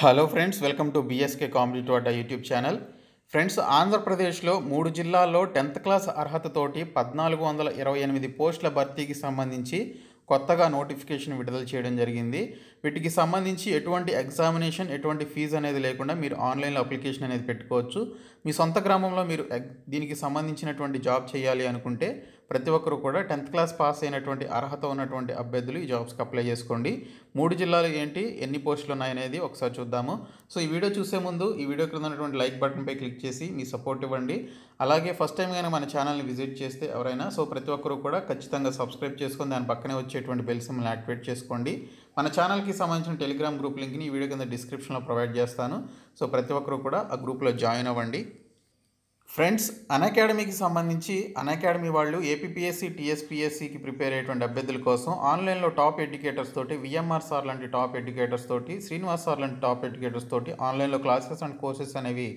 hello friends welcome to BSK competitive అడ్డా YouTube channel friends ఆంధ్రప్రదేశ్లో మూడు జిల్లాల్లో టెన్త్ క్లాస్ అర్హతతోటి పద్నాలుగు వందల ఇరవై ఎనిమిది పోస్టుల భర్తీకి సంబంధించి కొత్తగా నోటిఫికేషన్ విడుదల చేయడం జరిగింది వీటికి సంబంధించి ఎటువంటి ఎగ్జామినేషన్ ఎటువంటి ఫీజు అనేది లేకుండా మీరు ఆన్లైన్లో అప్లికేషన్ అనేది పెట్టుకోవచ్చు మీ సొంత గ్రామంలో మీరు దీనికి సంబంధించినటువంటి జాబ్ చేయాలి అనుకుంటే ప్రతి ఒక్కరు కూడా టెన్త్ క్లాస్ పాస్ అయినటువంటి అర్హత ఉన్నటువంటి అభ్యర్థులు ఈ జాబ్స్కి అప్లై చేసుకోండి మూడు జిల్లాలు ఏంటి ఎన్ని పోస్టులు ఉన్నాయనేది ఒకసారి చూద్దాము సో ఈ వీడియో చూసే ముందు ఈ వీడియో క్రింద ఉన్నటువంటి లైక్ బటన్పై క్లిక్ చేసి మీ సపోర్ట్ ఇవ్వండి అలాగే ఫస్ట్ టైం కానీ మన ఛానల్ని విజిట్ చేస్తే ఎవరైనా సో ప్రతి ఒక్కరు కూడా ఖచ్చితంగా సబ్స్క్రైబ్ చేసుకొని దాని పక్కనే వచ్చేటువంటి బెల్ సిమ్ని యాక్టివేట్ చేసుకోండి మన ఛానల్కి సంబంధించిన టెలిగ్రామ్ గ్రూప్ లింక్ని ఈ వీడియో కింద డిస్క్రిప్షన్లో ప్రొవైడ్ చేస్తాను సో ప్రతి ఒక్కరు కూడా ఆ గ్రూప్లో జాయిన్ అవ్వండి ఫ్రెండ్స్ అకాడమీకి సంబంధించి అకాడమీ వాళ్ళు ఏపీఎస్సి టీఎస్పీఎస్సికి ప్రిపేర్ అయ్యేటువంటి అభ్యర్థుల కోసం ఆన్లైన్లో టాప్ ఎడ్యుకేటర్స్ తోటి విఎంఆర్ సార్ లాంటి టాప్ ఎడ్యుకేటర్స్ తోటి శ్రీనివాస్ సార్ లాంటి టాప్ ఎడ్యుకేటర్స్ తోటి ఆన్లైన్లో క్లాసెస్ అండ్ కోర్సెస్ అనేవి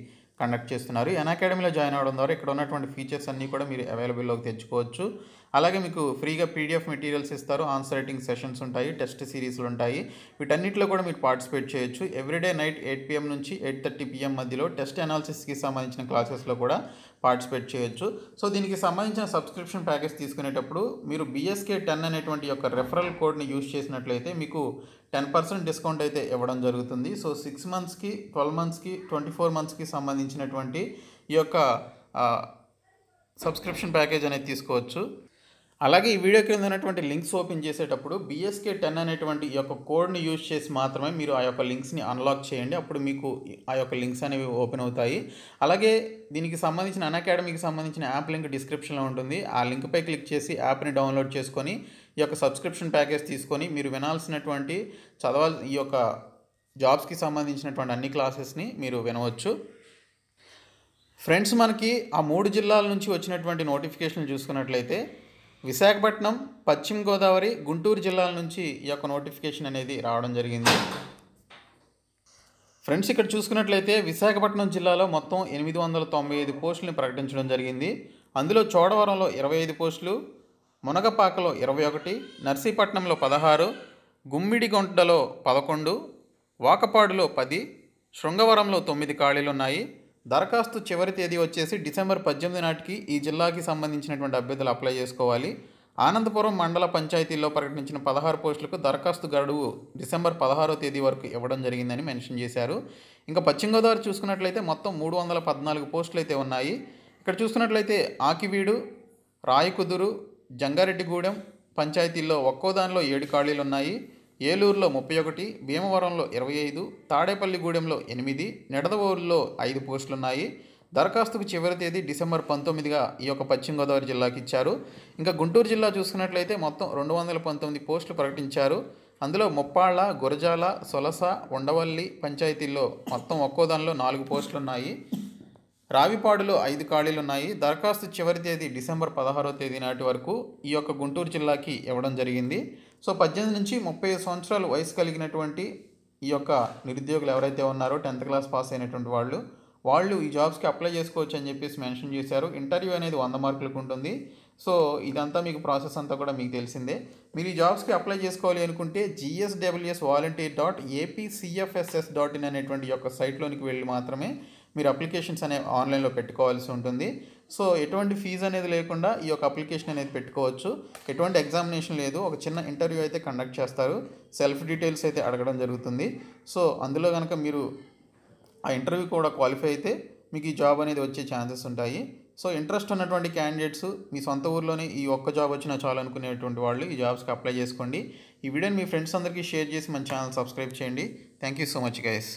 కండక్ట్ చేస్తున్నారు అకాడమీలో జాయిన్ అవ్వడం ద్వారా ఇక్కడ ఉన్నటువంటి ఫీచర్స్ అన్నీ కూడా మీరు అవైలబుల్లోకి తెచ్చుకోవచ్చు అలాగే మీకు ఫ్రీగా పీడిఎఫ్ మెటీరియల్స్ ఇస్తారు ఆన్సర్ రైటింగ్ సెషన్స్ ఉంటాయి టెస్ట్ సిరీస్లు ఉంటాయి వీటన్నిటిలో కూడా మీరు పార్టిసిపేట్ చేయొచ్చు ఎవ్రీడే నైట్ ఎయిట్ పిఎం నుంచి ఎయిట్ థర్టీ పిఎం మధ్యలో టెస్ట్ అనాలిసిస్కి సంబంధించిన క్లాసెస్లో కూడా పార్టిసిపేట్ చేయొచ్చు సో దీనికి సంబంధించిన సబ్స్క్రిప్షన్ ప్యాకేజ్ తీసుకునేటప్పుడు మీరు బిఎస్కే టెన్ అనేటువంటి యొక్క రెఫరల్ కోడ్ని యూజ్ చేసినట్లయితే మీకు టెన్ పర్సెంట్ డిస్కౌంట్ అయితే ఇవ్వడం జరుగుతుంది సో సిక్స్ మంత్స్కి ట్వెల్వ్ మంత్స్కి ట్వంటీ ఫోర్ మంత్స్కి సంబంధించినటువంటి ఈ యొక్క సబ్స్క్రిప్షన్ ప్యాకేజ్ అనేది తీసుకోవచ్చు అలాగే ఈ వీడియో క్రింద ఉన్నటువంటి లింక్స్ ఓపెన్ చేసేటప్పుడు బిఎస్కే టెన్ అనేటువంటి ఈ యొక్క కోడ్ని యూజ్ చేసి మాత్రమే మీరు ఆ యొక్క లింక్స్ని అన్లాక్ చేయండి అప్పుడు మీకు ఆ యొక్క లింక్స్ అనేవి ఓపెన్ అవుతాయి అలాగే దీనికి సంబంధించిన అకాడమీకి సంబంధించిన యాప్ లింక్ డిస్క్రిప్షన్లో ఉంటుంది ఆ లింక్పై క్లిక్ చేసి యాప్ని డౌన్లోడ్ చేసుకొని ఈ యొక్క సబ్స్క్రిప్షన్ ప్యాకేజ్ తీసుకొని మీరు వినాల్సినటువంటి చదవాల్ ఈ యొక్క జాబ్స్కి సంబంధించినటువంటి అన్ని క్లాసెస్ని మీరు వినవచ్చు ఫ్రెండ్స్ మనకి ఆ మూడు జిల్లాల నుంచి వచ్చినటువంటి నోటిఫికేషన్లు చూసుకున్నట్లయితే విశాఖపట్నం పశ్చిమ గోదావరి గుంటూరు జిల్లాల నుంచి ఈ యొక్క నోటిఫికేషన్ అనేది రావడం జరిగింది ఫ్రెండ్స్ ఇక్కడ చూసుకున్నట్లయితే విశాఖపట్నం జిల్లాలో మొత్తం ఎనిమిది వందల తొంభై ఐదు పోస్టులను ప్రకటించడం జరిగింది అందులో చోడవరంలో ఇరవై ఐదు పోస్టులు మునగపాకలో ఇరవై ఒకటి నర్సీపట్నంలో పదహారు గుమ్మిడిగొంటలో పదకొండు వాకపాడులో పది శృంగవరంలో తొమ్మిది ఖాళీలు ఉన్నాయి దరఖాస్తు చివరి తేదీ వచ్చేసి డిసెంబర్ పద్దెనిమిది నాటికి ఈ జిల్లాకి సంబంధించినటువంటి అభ్యర్థులు అప్లై చేసుకోవాలి ఆనందపురం మండల పంచాయతీల్లో ప్రకటించిన పదహారు పోస్టులకు దరఖాస్తు గడువు డిసెంబర్ పదహారో తేదీ వరకు ఇవ్వడం జరిగిందని మెన్షన్ చేశారు ఇంకా పశ్చిమ గోదావరి చూసుకున్నట్లయితే మొత్తం మూడు వందల పద్నాలుగు పోస్టులు అయితే ఉన్నాయి ఇక్కడ చూసుకున్నట్లయితే ఆకివీడు రాయకుదురు జంగారెడ్డిగూడెం పంచాయతీల్లో ఒక్కో దానిలో ఏడు ఖాళీలు ఉన్నాయి ఏలూరులో ముప్పై ఒకటి భీమవరంలో ఇరవై ఐదు తాడేపల్లిగూడెంలో ఎనిమిది నిడదవోలులో ఐదు పోస్టులున్నాయి దరఖాస్తుకు చివరి తేదీ డిసెంబర్ పంతొమ్మిదిగా ఈ యొక్క పశ్చిమ గోదావరి జిల్లాకి ఇచ్చారు ఇంకా గుంటూరు జిల్లా చూసుకున్నట్లయితే మొత్తం రెండు వందల పంతొమ్మిది పోస్టులు ప్రకటించారు అందులో ముప్పాళ్ళ గురజాల సొలస ఉండవల్లి పంచాయతీల్లో మొత్తం ఒక్కో దానిలో నాలుగు పోస్టులు ఉన్నాయి రావిపాడులో ఐదు ఖాళీలు ఉన్నాయి దరఖాస్తు చివరి తేదీ డిసెంబర్ పదహారో తేదీ నాటి వరకు ఈ యొక్క గుంటూరు జిల్లాకి ఇవ్వడం జరిగింది సో పద్దెనిమిది నుంచి ముప్పై ఐదు సంవత్సరాలు వయసు కలిగినటువంటి ఈ యొక్క నిరుద్యోగులు ఎవరైతే ఉన్నారో టెన్త్ క్లాస్ పాస్ అయినటువంటి వాళ్ళు వాళ్ళు ఈ జాబ్స్కి అప్లై చేసుకోవచ్చు అని చెప్పేసి మెన్షన్ చేశారు ఇంటర్వ్యూ అనేది వంద మార్కులకు ఉంటుంది సో ఇదంతా మీకు ప్రాసెస్ అంతా కూడా మీకు తెలిసిందే మీరు ఈ జాబ్స్కి అప్లై చేసుకోవాలి అనుకుంటే GSWS volunteer dot APCFSS dot in అనేటువంటి యొక్క సైట్లోనికి వెళ్ళి మాత్రమే మీరు అప్లికేషన్స్ అనేవి ఆన్లైన్లో పెట్టుకోవాల్సి ఉంటుంది సో ఎటువంటి ఫీజు అనేది లేకుండా ఈ యొక్క అప్లికేషన్ అనేది పెట్టుకోవచ్చు ఎటువంటి ఎగ్జామినేషన్ లేదు ఒక చిన్న ఇంటర్వ్యూ అయితే కండక్ట్ చేస్తారు సెల్ఫ్ డీటెయిల్స్ అయితే అడగడం జరుగుతుంది సో అందులో కనుక మీరు ఆ ఇంటర్వ్యూ కూడా క్వాలిఫై అయితే మీకు ఈ జాబ్ అనేది వచ్చే ఛాన్సెస్ ఉంటాయి సో ఇంట్రెస్ట్ ఉన్నటువంటి క్యాండిడేట్స్ మీ సొంత ఊర్లోనే ఈ ఒక్క జాబ్ వచ్చినా చాలు అనుకునేటువంటి వాళ్ళు ఈ జాబ్స్కి అప్లై చేసుకోండి ఈ వీడియోని మీ ఫ్రెండ్స్ అందరికీ షేర్ చేసి మన ఛానల్ సబ్స్క్రైబ్ చేయండి thank you so much guys